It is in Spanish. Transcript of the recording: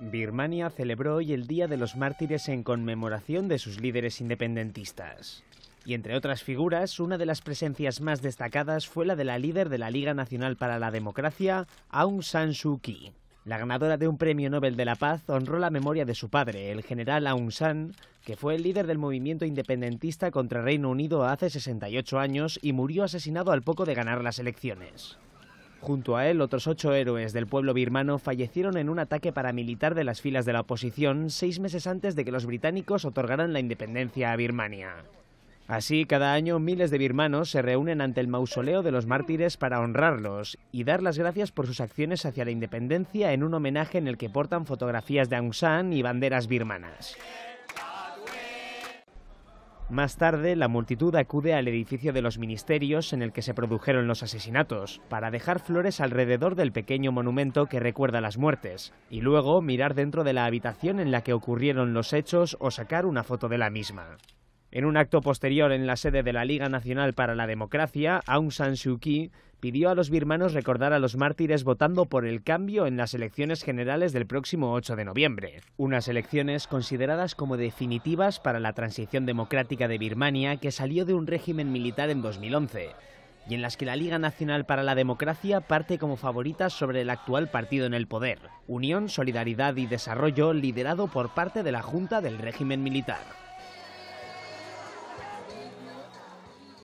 Birmania celebró hoy el Día de los Mártires en conmemoración de sus líderes independentistas. Y entre otras figuras, una de las presencias más destacadas fue la de la líder de la Liga Nacional para la Democracia, Aung San Suu Kyi. La ganadora de un premio Nobel de la Paz honró la memoria de su padre, el general Aung San, que fue el líder del movimiento independentista contra Reino Unido hace 68 años y murió asesinado al poco de ganar las elecciones. Junto a él, otros ocho héroes del pueblo birmano fallecieron en un ataque paramilitar de las filas de la oposición seis meses antes de que los británicos otorgaran la independencia a Birmania. Así, cada año miles de birmanos se reúnen ante el mausoleo de los mártires para honrarlos y dar las gracias por sus acciones hacia la independencia en un homenaje en el que portan fotografías de Aung San y banderas birmanas. Más tarde, la multitud acude al edificio de los ministerios en el que se produjeron los asesinatos, para dejar flores alrededor del pequeño monumento que recuerda las muertes, y luego mirar dentro de la habitación en la que ocurrieron los hechos o sacar una foto de la misma. En un acto posterior en la sede de la Liga Nacional para la Democracia, Aung San Suu Kyi pidió a los birmanos recordar a los mártires votando por el cambio en las elecciones generales del próximo 8 de noviembre. Unas elecciones consideradas como definitivas para la transición democrática de Birmania que salió de un régimen militar en 2011 y en las que la Liga Nacional para la Democracia parte como favorita sobre el actual partido en el poder, Unión, Solidaridad y Desarrollo, liderado por parte de la Junta del régimen militar.